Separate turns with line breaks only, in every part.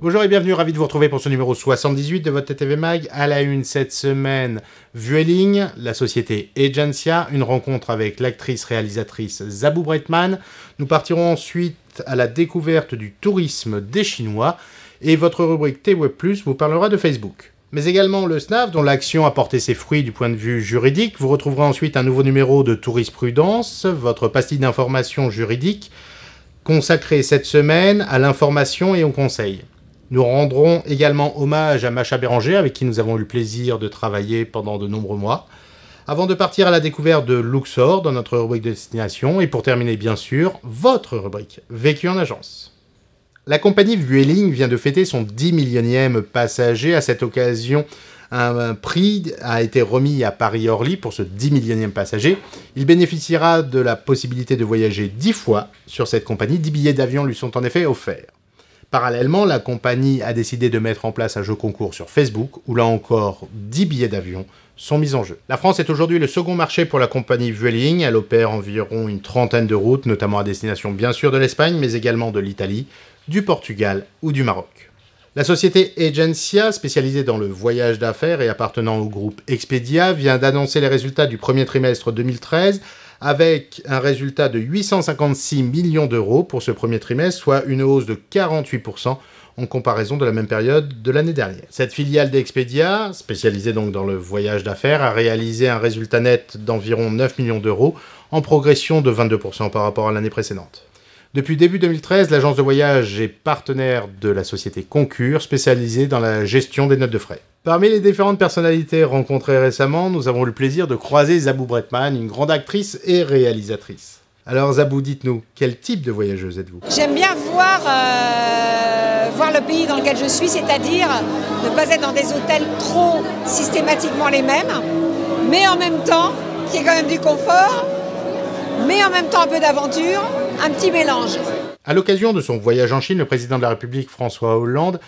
Bonjour et bienvenue, ravi de vous retrouver pour ce numéro 78 de votre TTV Mag. À la une cette semaine, Vueling, la société Agencia, une rencontre avec l'actrice-réalisatrice Zabou Breitman. Nous partirons ensuite à la découverte du tourisme des Chinois et votre rubrique TWeb+, vous parlera de Facebook mais également le SNAF, dont l'action a porté ses fruits du point de vue juridique. Vous retrouverez ensuite un nouveau numéro de Prudence, votre pastille d'information juridique, consacrée cette semaine à l'information et au conseil. Nous rendrons également hommage à Macha Béranger, avec qui nous avons eu le plaisir de travailler pendant de nombreux mois, avant de partir à la découverte de Luxor dans notre rubrique de destination, et pour terminer bien sûr, votre rubrique, Vécu en agence. La compagnie Vueling vient de fêter son 10 millionième passager. À cette occasion, un prix a été remis à Paris-Orly pour ce 10 millionième passager. Il bénéficiera de la possibilité de voyager 10 fois sur cette compagnie. 10 billets d'avion lui sont en effet offerts. Parallèlement, la compagnie a décidé de mettre en place un jeu concours sur Facebook où là encore 10 billets d'avion sont mis en jeu. La France est aujourd'hui le second marché pour la compagnie Vueling. Elle opère environ une trentaine de routes, notamment à destination bien sûr de l'Espagne, mais également de l'Italie, du Portugal ou du Maroc. La société Agencia, spécialisée dans le voyage d'affaires et appartenant au groupe Expedia, vient d'annoncer les résultats du premier trimestre 2013 avec un résultat de 856 millions d'euros pour ce premier trimestre, soit une hausse de 48% en comparaison de la même période de l'année dernière. Cette filiale d'Expedia, spécialisée donc dans le voyage d'affaires, a réalisé un résultat net d'environ 9 millions d'euros, en progression de 22% par rapport à l'année précédente. Depuis début 2013, l'agence de voyage est partenaire de la société Concur, spécialisée dans la gestion des notes de frais. Parmi les différentes personnalités rencontrées récemment, nous avons eu le plaisir de croiser Zabou Bretman, une grande actrice et réalisatrice. Alors Zabou, dites-nous, quel type de voyageuse êtes-vous
J'aime bien voir, euh, voir le pays dans lequel je suis, c'est-à-dire ne pas être dans des hôtels trop systématiquement les mêmes, mais en même temps, qui ait quand même du confort, mais en même temps un peu d'aventure, un petit mélange.
À l'occasion de son voyage en Chine, le président de la République François Hollande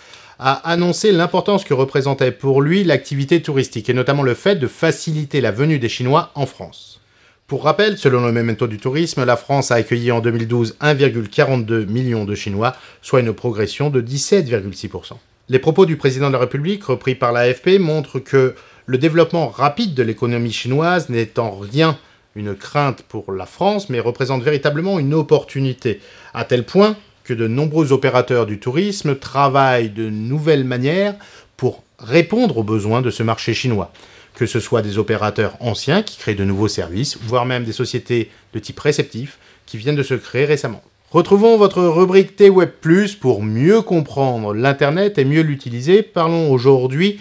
a annoncé l'importance que représentait pour lui l'activité touristique, et notamment le fait de faciliter la venue des Chinois en France. Pour rappel, selon le Memento du tourisme, la France a accueilli en 2012 1,42 million de Chinois, soit une progression de 17,6%. Les propos du président de la République, repris par l'AFP, montrent que le développement rapide de l'économie chinoise n'est en rien une crainte pour la France, mais représente véritablement une opportunité, à tel point que de nombreux opérateurs du tourisme travaillent de nouvelles manières pour répondre aux besoins de ce marché chinois. Que ce soit des opérateurs anciens qui créent de nouveaux services, voire même des sociétés de type réceptif qui viennent de se créer récemment. Retrouvons votre rubrique T-Web Plus pour mieux comprendre l'Internet et mieux l'utiliser. Parlons aujourd'hui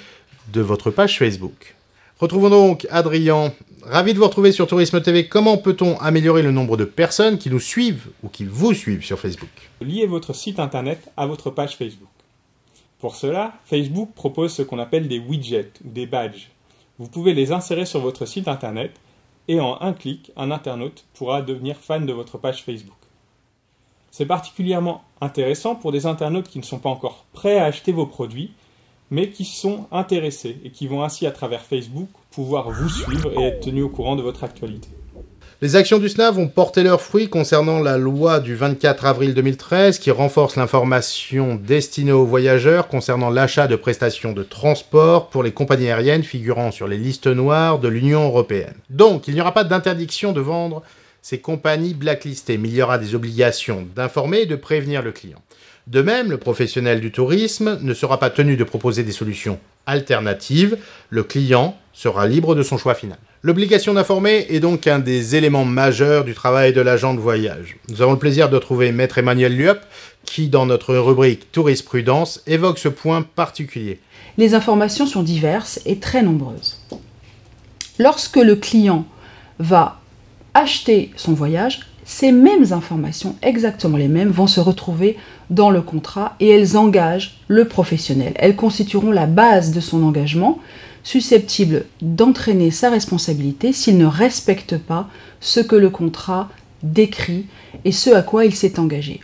de votre page Facebook. Retrouvons donc Adrien Ravi de vous retrouver sur Tourisme TV. Comment peut-on améliorer le nombre de personnes qui nous suivent ou qui vous suivent sur Facebook Liez votre site internet à votre page Facebook. Pour cela, Facebook propose ce qu'on appelle des widgets ou des badges. Vous pouvez les insérer sur votre site internet et en un clic, un internaute pourra devenir fan de votre page Facebook. C'est particulièrement intéressant pour des internautes qui ne sont pas encore prêts à acheter vos produits mais qui sont intéressés et qui vont ainsi, à travers Facebook, pouvoir vous suivre et être tenus au courant de votre actualité. Les actions du SNAV ont porté leurs fruits concernant la loi du 24 avril 2013 qui renforce l'information destinée aux voyageurs concernant l'achat de prestations de transport pour les compagnies aériennes figurant sur les listes noires de l'Union européenne. Donc, il n'y aura pas d'interdiction de vendre ces compagnies blacklistées, mais il y aura des obligations d'informer et de prévenir le client. De même, le professionnel du tourisme ne sera pas tenu de proposer des solutions alternatives, le client sera libre de son choix final. L'obligation d'informer est donc un des éléments majeurs du travail de l'agent de voyage. Nous avons le plaisir de trouver Maître Emmanuel Liop, qui, dans notre rubrique Tourisme Prudence, évoque ce point particulier.
Les informations sont diverses et très nombreuses. Lorsque le client va acheter son voyage, ces mêmes informations, exactement les mêmes, vont se retrouver dans le contrat et elles engagent le professionnel. Elles constitueront la base de son engagement, susceptible d'entraîner sa responsabilité s'il ne respecte pas ce que le contrat décrit et ce à quoi il s'est engagé.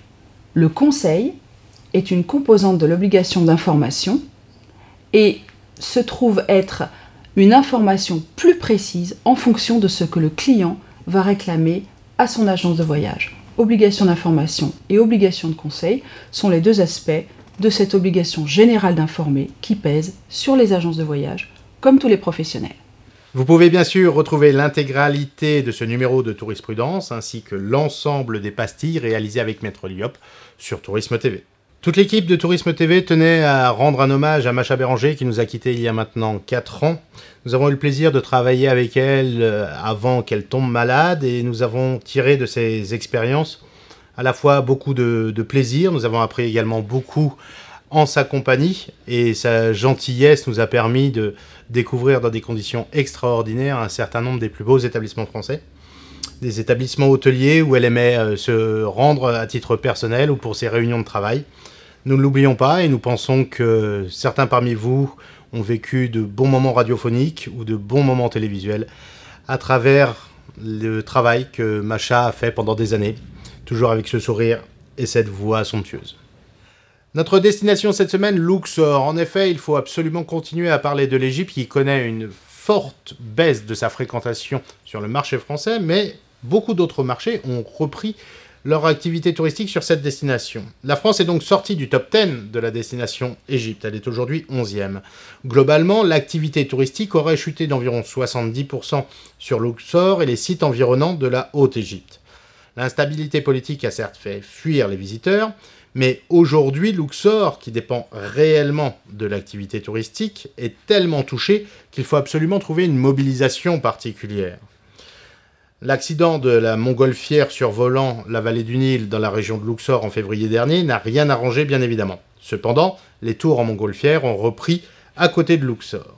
Le conseil est une composante de l'obligation d'information et se trouve être une information plus précise en fonction de ce que le client va réclamer à son agence de voyage. Obligation d'information et obligation de conseil sont les deux aspects de cette obligation générale d'informer qui pèse sur les agences de voyage, comme tous les professionnels.
Vous pouvez bien sûr retrouver l'intégralité de ce numéro de Tourisme Prudence ainsi que l'ensemble des pastilles réalisées avec Maître Liop sur Tourisme TV. Toute l'équipe de Tourisme TV tenait à rendre un hommage à Macha Béranger qui nous a quittés il y a maintenant 4 ans. Nous avons eu le plaisir de travailler avec elle euh, avant qu'elle tombe malade et nous avons tiré de ses expériences à la fois beaucoup de, de plaisir, nous avons appris également beaucoup en sa compagnie et sa gentillesse nous a permis de découvrir dans des conditions extraordinaires un certain nombre des plus beaux établissements français, des établissements hôteliers où elle aimait euh, se rendre à titre personnel ou pour ses réunions de travail. Nous ne l'oublions pas et nous pensons que certains parmi vous ont vécu de bons moments radiophoniques ou de bons moments télévisuels à travers le travail que Macha a fait pendant des années, toujours avec ce sourire et cette voix somptueuse. Notre destination cette semaine, Luxor. En effet, il faut absolument continuer à parler de l'Égypte qui connaît une forte baisse de sa fréquentation sur le marché français, mais beaucoup d'autres marchés ont repris leur activité touristique sur cette destination. La France est donc sortie du top 10 de la destination Égypte, elle est aujourd'hui 11e. Globalement, l'activité touristique aurait chuté d'environ 70% sur Luxor et les sites environnants de la Haute-Égypte. L'instabilité politique a certes fait fuir les visiteurs, mais aujourd'hui, Luxor, qui dépend réellement de l'activité touristique, est tellement touché qu'il faut absolument trouver une mobilisation particulière. L'accident de la montgolfière survolant la vallée du Nil dans la région de Luxor en février dernier n'a rien arrangé, bien évidemment. Cependant, les tours en montgolfière ont repris à côté de Luxor.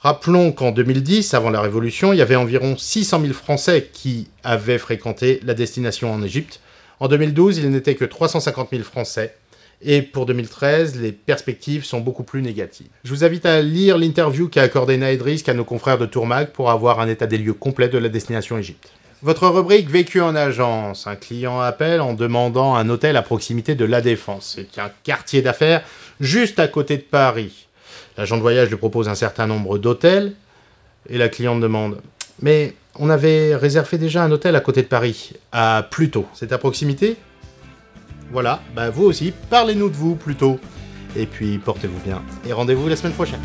Rappelons qu'en 2010, avant la Révolution, il y avait environ 600 000 Français qui avaient fréquenté la destination en Égypte. En 2012, il n'était que 350 000 Français et pour 2013, les perspectives sont beaucoup plus négatives. Je vous invite à lire l'interview qu'a accordée Naïdrisk à nos confrères de Tourmag pour avoir un état des lieux complet de la destination Égypte. Votre rubrique Vécu en agence. Un client appelle en demandant un hôtel à proximité de La Défense. C'est un quartier d'affaires juste à côté de Paris. L'agent de voyage lui propose un certain nombre d'hôtels et la cliente demande Mais on avait réservé déjà un hôtel à côté de Paris, à Pluto. C'est à proximité voilà, bah vous aussi, parlez-nous de vous plutôt. Et puis portez-vous bien et rendez-vous la semaine prochaine.